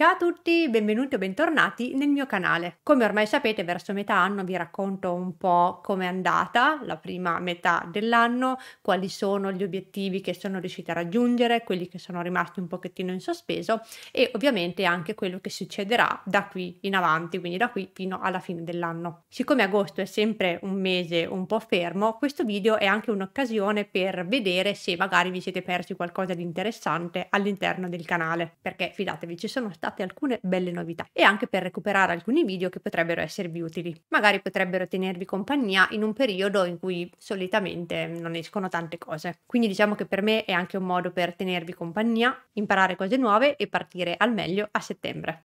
Ciao a tutti, benvenuti o bentornati nel mio canale. Come ormai sapete, verso metà anno vi racconto un po' com'è andata la prima metà dell'anno, quali sono gli obiettivi che sono riusciti a raggiungere, quelli che sono rimasti un pochettino in sospeso e ovviamente anche quello che succederà da qui in avanti, quindi da qui fino alla fine dell'anno. Siccome agosto è sempre un mese un po' fermo, questo video è anche un'occasione per vedere se magari vi siete persi qualcosa di interessante all'interno del canale, perché fidatevi, ci sono stati state alcune belle novità e anche per recuperare alcuni video che potrebbero esservi utili. Magari potrebbero tenervi compagnia in un periodo in cui solitamente non escono tante cose. Quindi diciamo che per me è anche un modo per tenervi compagnia, imparare cose nuove e partire al meglio a settembre.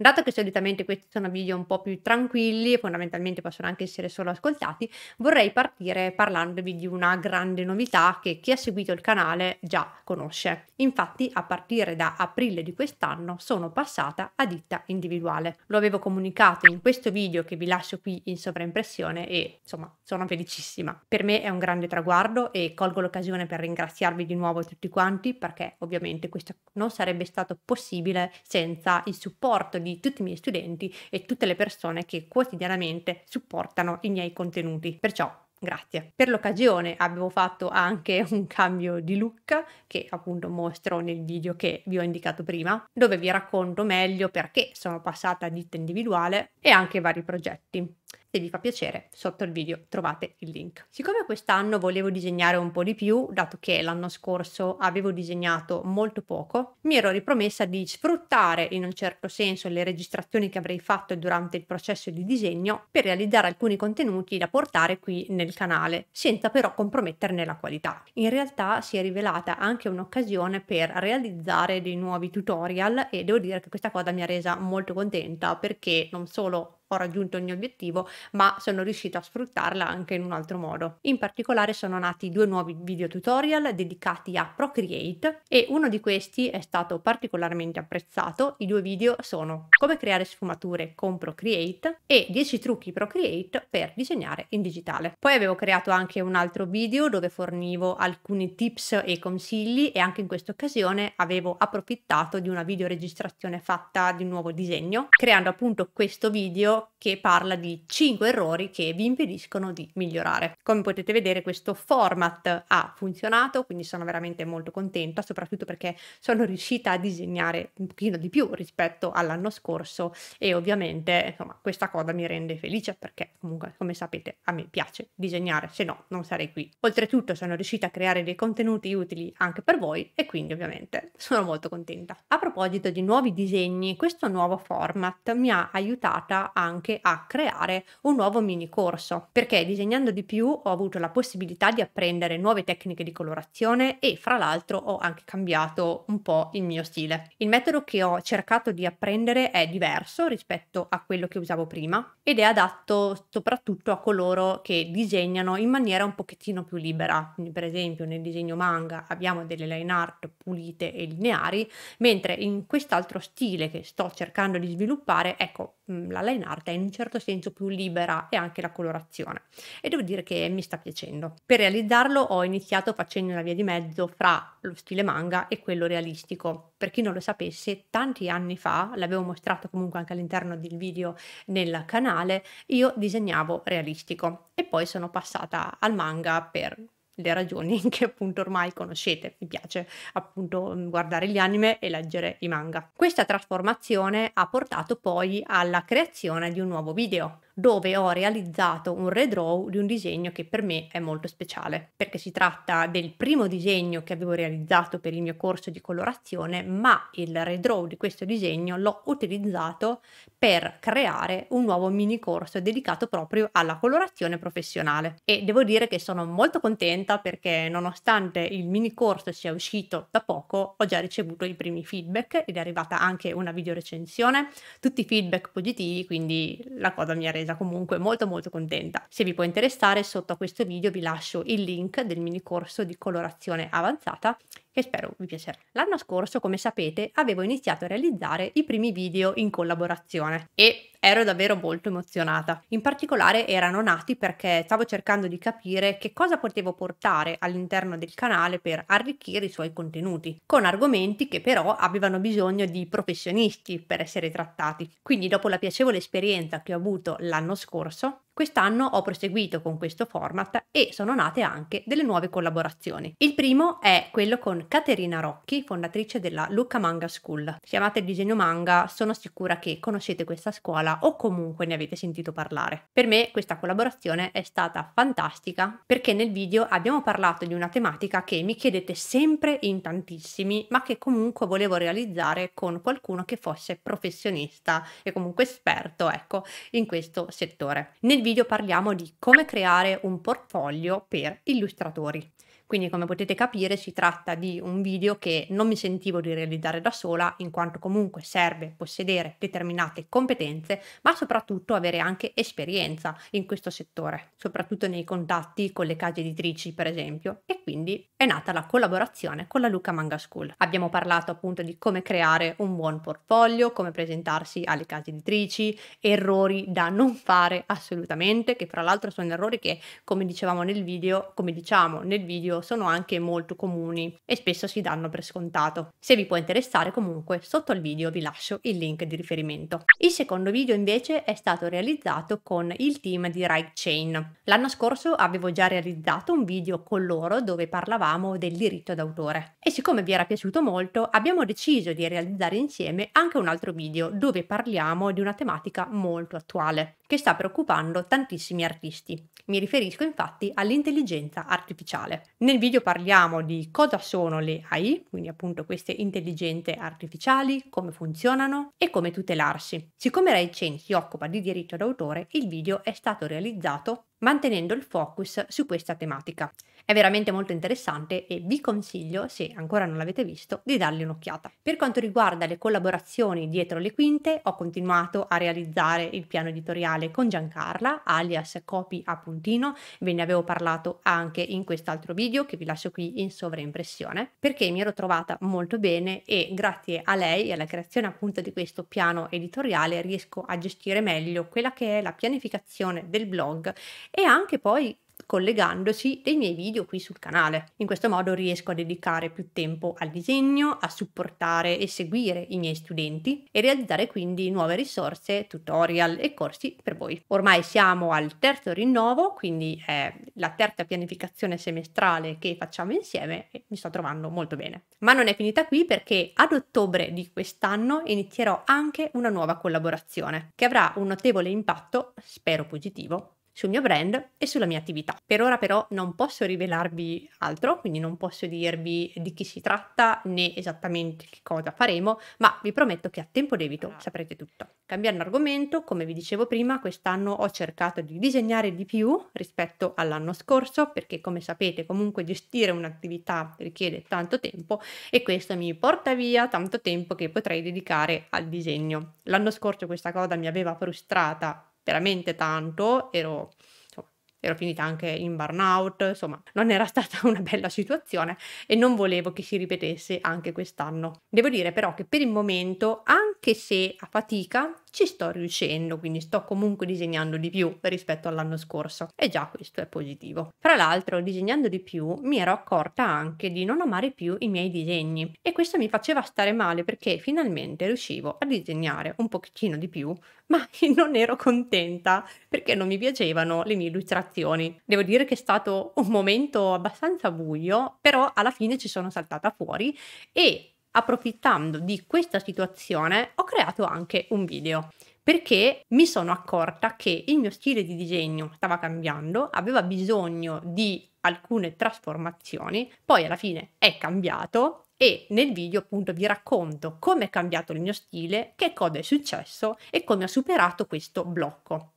Dato che solitamente questi sono video un po' più tranquilli e fondamentalmente possono anche essere solo ascoltati, vorrei partire parlandovi di una grande novità che chi ha seguito il canale già conosce. Infatti a partire da aprile di quest'anno sono passata a ditta individuale. Lo avevo comunicato in questo video che vi lascio qui in sovraimpressione e insomma sono felicissima. Per me è un grande traguardo e colgo l'occasione per ringraziarvi di nuovo tutti quanti perché ovviamente questo non sarebbe stato possibile senza il supporto di di tutti i miei studenti e tutte le persone che quotidianamente supportano i miei contenuti. Perciò Grazie. Per l'occasione avevo fatto anche un cambio di look che appunto mostro nel video che vi ho indicato prima, dove vi racconto meglio perché sono passata a ditta individuale e anche vari progetti. Se vi fa piacere, sotto il video trovate il link. Siccome quest'anno volevo disegnare un po' di più, dato che l'anno scorso avevo disegnato molto poco, mi ero ripromessa di sfruttare in un certo senso le registrazioni che avrei fatto durante il processo di disegno per realizzare alcuni contenuti da portare qui nel canale, senza però comprometterne la qualità. In realtà si è rivelata anche un'occasione per realizzare dei nuovi tutorial e devo dire che questa cosa mi ha resa molto contenta perché non solo ho raggiunto il mio obiettivo, ma sono riuscito a sfruttarla anche in un altro modo. In particolare sono nati due nuovi video tutorial dedicati a Procreate e uno di questi è stato particolarmente apprezzato. I due video sono come creare sfumature con Procreate e 10 trucchi Procreate per disegnare in digitale. Poi avevo creato anche un altro video dove fornivo alcuni tips e consigli e anche in questa occasione avevo approfittato di una videoregistrazione fatta di un nuovo disegno, creando appunto questo video che parla di 5 errori che vi impediscono di migliorare. Come potete vedere questo format ha funzionato, quindi sono veramente molto contenta, soprattutto perché sono riuscita a disegnare un pochino di più rispetto all'anno scorso e ovviamente insomma, questa cosa mi rende felice perché comunque come sapete a me piace disegnare, se no non sarei qui. Oltretutto sono riuscita a creare dei contenuti utili anche per voi e quindi ovviamente sono molto contenta. A proposito di nuovi disegni, questo nuovo format mi ha aiutata a anche a creare un nuovo mini corso, perché disegnando di più ho avuto la possibilità di apprendere nuove tecniche di colorazione e fra l'altro ho anche cambiato un po' il mio stile. Il metodo che ho cercato di apprendere è diverso rispetto a quello che usavo prima ed è adatto soprattutto a coloro che disegnano in maniera un pochettino più libera, quindi per esempio nel disegno manga abbiamo delle line art pulite e lineari, mentre in quest'altro stile che sto cercando di sviluppare, ecco, la line art carta è in un certo senso più libera e anche la colorazione e devo dire che mi sta piacendo. Per realizzarlo ho iniziato facendo una via di mezzo fra lo stile manga e quello realistico. Per chi non lo sapesse, tanti anni fa, l'avevo mostrato comunque anche all'interno del video nel canale, io disegnavo realistico e poi sono passata al manga per le ragioni che appunto ormai conoscete. Mi piace appunto mm, guardare gli anime e leggere i manga. Questa trasformazione ha portato poi alla creazione di un nuovo video dove ho realizzato un redraw di un disegno che per me è molto speciale, perché si tratta del primo disegno che avevo realizzato per il mio corso di colorazione, ma il redraw di questo disegno l'ho utilizzato per creare un nuovo mini corso dedicato proprio alla colorazione professionale e devo dire che sono molto contenta perché nonostante il mini corso sia uscito da poco, ho già ricevuto i primi feedback ed è arrivata anche una video recensione, tutti feedback positivi, quindi la cosa mi ha resa comunque molto molto contenta. Se vi può interessare sotto a questo video vi lascio il link del mini corso di colorazione avanzata che spero vi piacerà. L'anno scorso, come sapete, avevo iniziato a realizzare i primi video in collaborazione e ero davvero molto emozionata. In particolare erano nati perché stavo cercando di capire che cosa potevo portare all'interno del canale per arricchire i suoi contenuti, con argomenti che però avevano bisogno di professionisti per essere trattati. Quindi dopo la piacevole esperienza che ho avuto l'anno scorso, Quest'anno ho proseguito con questo format e sono nate anche delle nuove collaborazioni. Il primo è quello con Caterina Rocchi, fondatrice della Luca Manga School. Se amate il disegno manga, sono sicura che conoscete questa scuola o comunque ne avete sentito parlare. Per me questa collaborazione è stata fantastica perché nel video abbiamo parlato di una tematica che mi chiedete sempre in tantissimi, ma che comunque volevo realizzare con qualcuno che fosse professionista e comunque esperto, ecco, in questo settore. Nel video video parliamo di come creare un portfolio per illustratori. Quindi come potete capire si tratta di un video che non mi sentivo di realizzare da sola in quanto comunque serve possedere determinate competenze ma soprattutto avere anche esperienza in questo settore, soprattutto nei contatti con le case editrici per esempio e quindi è nata la collaborazione con la Luca Manga School. Abbiamo parlato appunto di come creare un buon portfolio, come presentarsi alle case editrici, errori da non fare assolutamente che fra l'altro sono errori che come dicevamo nel video, come diciamo nel video sono anche molto comuni e spesso si danno per scontato. Se vi può interessare comunque sotto al video vi lascio il link di riferimento. Il secondo video invece è stato realizzato con il team di Right Chain. L'anno scorso avevo già realizzato un video con loro dove parlavamo del diritto d'autore e siccome vi era piaciuto molto abbiamo deciso di realizzare insieme anche un altro video dove parliamo di una tematica molto attuale che sta preoccupando tantissimi artisti. Mi riferisco infatti all'intelligenza artificiale. Nel video parliamo di cosa sono le AI, quindi appunto queste intelligenze artificiali, come funzionano e come tutelarsi. Siccome Ray Chen si occupa di diritto d'autore, il video è stato realizzato mantenendo il focus su questa tematica. È veramente molto interessante e vi consiglio, se ancora non l'avete visto, di dargli un'occhiata. Per quanto riguarda le collaborazioni dietro le quinte, ho continuato a realizzare il piano editoriale con Giancarla, alias Copy a puntino, ve ne avevo parlato anche in quest'altro video che vi lascio qui in sovraimpressione, perché mi ero trovata molto bene e grazie a lei e alla creazione appunto di questo piano editoriale riesco a gestire meglio quella che è la pianificazione del blog e anche poi collegandosi dei miei video qui sul canale. In questo modo riesco a dedicare più tempo al disegno, a supportare e seguire i miei studenti e realizzare quindi nuove risorse, tutorial e corsi per voi. Ormai siamo al terzo rinnovo, quindi è la terza pianificazione semestrale che facciamo insieme e mi sto trovando molto bene. Ma non è finita qui perché ad ottobre di quest'anno inizierò anche una nuova collaborazione che avrà un notevole impatto, spero positivo, sul mio brand e sulla mia attività. Per ora però non posso rivelarvi altro, quindi non posso dirvi di chi si tratta né esattamente che cosa faremo, ma vi prometto che a tempo debito ah. saprete tutto. Cambiando argomento, come vi dicevo prima, quest'anno ho cercato di disegnare di più rispetto all'anno scorso perché come sapete comunque gestire un'attività richiede tanto tempo e questo mi porta via tanto tempo che potrei dedicare al disegno. L'anno scorso questa cosa mi aveva frustrata veramente tanto, ero, insomma, ero finita anche in burnout, insomma non era stata una bella situazione e non volevo che si ripetesse anche quest'anno. Devo dire però che per il momento, anche se a fatica, ci sto riuscendo, quindi sto comunque disegnando di più rispetto all'anno scorso e già questo è positivo. Tra l'altro, disegnando di più, mi ero accorta anche di non amare più i miei disegni e questo mi faceva stare male perché finalmente riuscivo a disegnare un pochettino di più, ma non ero contenta perché non mi piacevano le mie illustrazioni. Devo dire che è stato un momento abbastanza buio, però alla fine ci sono saltata fuori e approfittando di questa situazione ho creato anche un video perché mi sono accorta che il mio stile di disegno stava cambiando, aveva bisogno di alcune trasformazioni, poi alla fine è cambiato e nel video appunto vi racconto come è cambiato il mio stile, che cosa è successo e come ho superato questo blocco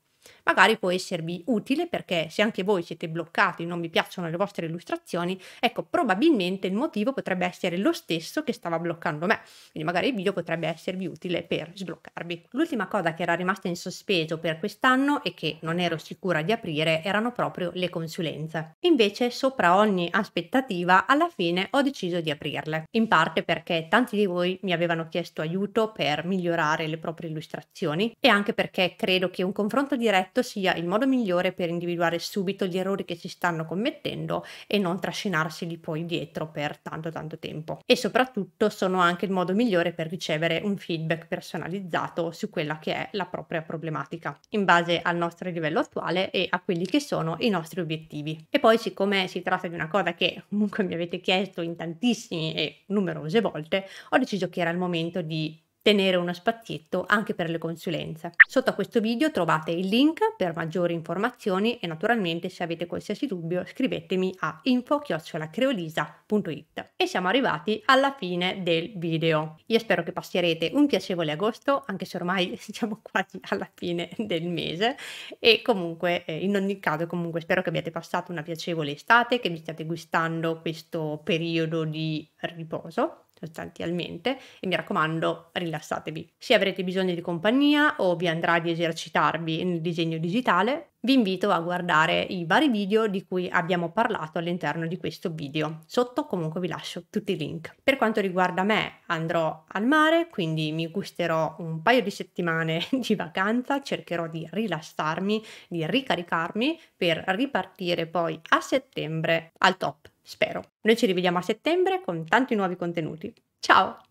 magari può esservi utile perché se anche voi siete bloccati, e non vi piacciono le vostre illustrazioni, ecco, probabilmente il motivo potrebbe essere lo stesso che stava bloccando me. Quindi magari il video potrebbe esservi utile per sbloccarvi. L'ultima cosa che era rimasta in sospeso per quest'anno e che non ero sicura di aprire erano proprio le consulenze. Invece, sopra ogni aspettativa, alla fine ho deciso di aprirle. In parte perché tanti di voi mi avevano chiesto aiuto per migliorare le proprie illustrazioni e anche perché credo che un confronto diretto corretto sia il modo migliore per individuare subito gli errori che si stanno commettendo e non trascinarseli poi dietro per tanto tanto tempo. E soprattutto sono anche il modo migliore per ricevere un feedback personalizzato su quella che è la propria problematica, in base al nostro livello attuale e a quelli che sono i nostri obiettivi. E poi siccome si tratta di una cosa che comunque mi avete chiesto in tantissime e numerose volte, ho deciso che era il momento di tenere uno spazietto anche per le consulenze. Sotto a questo video trovate il link per maggiori informazioni e naturalmente se avete qualsiasi dubbio scrivetemi a info-creolisa.it E siamo arrivati alla fine del video. Io spero che passerete un piacevole agosto anche se ormai siamo quasi alla fine del mese e comunque eh, in ogni caso comunque spero che abbiate passato una piacevole estate, che vi stiate gustando questo periodo di riposo sostanzialmente e mi raccomando rilassatevi. Se avrete bisogno di compagnia o vi andrà di esercitarvi nel disegno digitale, vi invito a guardare i vari video di cui abbiamo parlato all'interno di questo video. Sotto comunque vi lascio tutti i link. Per quanto riguarda me, andrò al mare, quindi mi gusterò un paio di settimane di vacanza, cercherò di rilassarmi, di ricaricarmi per ripartire poi a settembre al top. Spero. Noi ci rivediamo a settembre con tanti nuovi contenuti. Ciao!